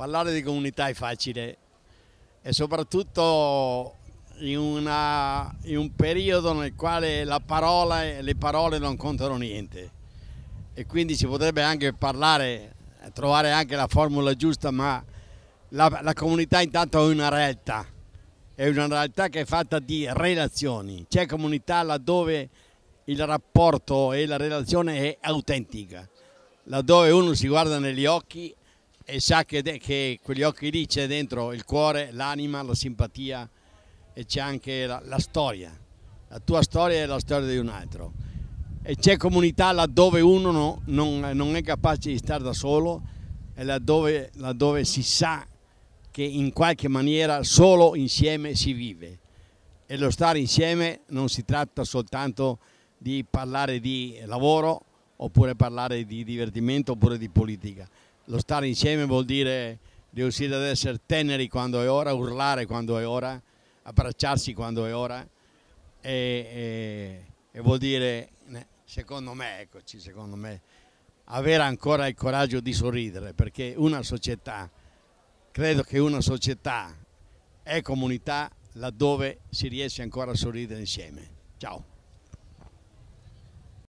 Parlare di comunità è facile e soprattutto in, una, in un periodo nel quale parola, le parole non contano niente e quindi si potrebbe anche parlare, trovare anche la formula giusta, ma la, la comunità intanto è una realtà, è una realtà che è fatta di relazioni, c'è comunità laddove il rapporto e la relazione è autentica, laddove uno si guarda negli occhi e sa che, che, quegli occhi lì c'è dentro il cuore, l'anima, la simpatia e c'è anche la, la storia. La tua storia è la storia di un altro. E c'è comunità laddove uno no, non, non, è capace di stare da solo e laddove, laddove si sa che in qualche maniera solo insieme si vive. E lo stare insieme non si tratta soltanto di parlare di lavoro oppure parlare di divertimento oppure di politica lo stare insieme vuol dire riuscire ad essere teneri quando è ora, urlare quando è ora, abbracciarsi quando è ora e, e, e vuol dire, secondo me, eccoci, secondo me, avere ancora il coraggio di sorridere perché una società, credo che una società è comunità laddove si riesce ancora a sorridere insieme. Ciao.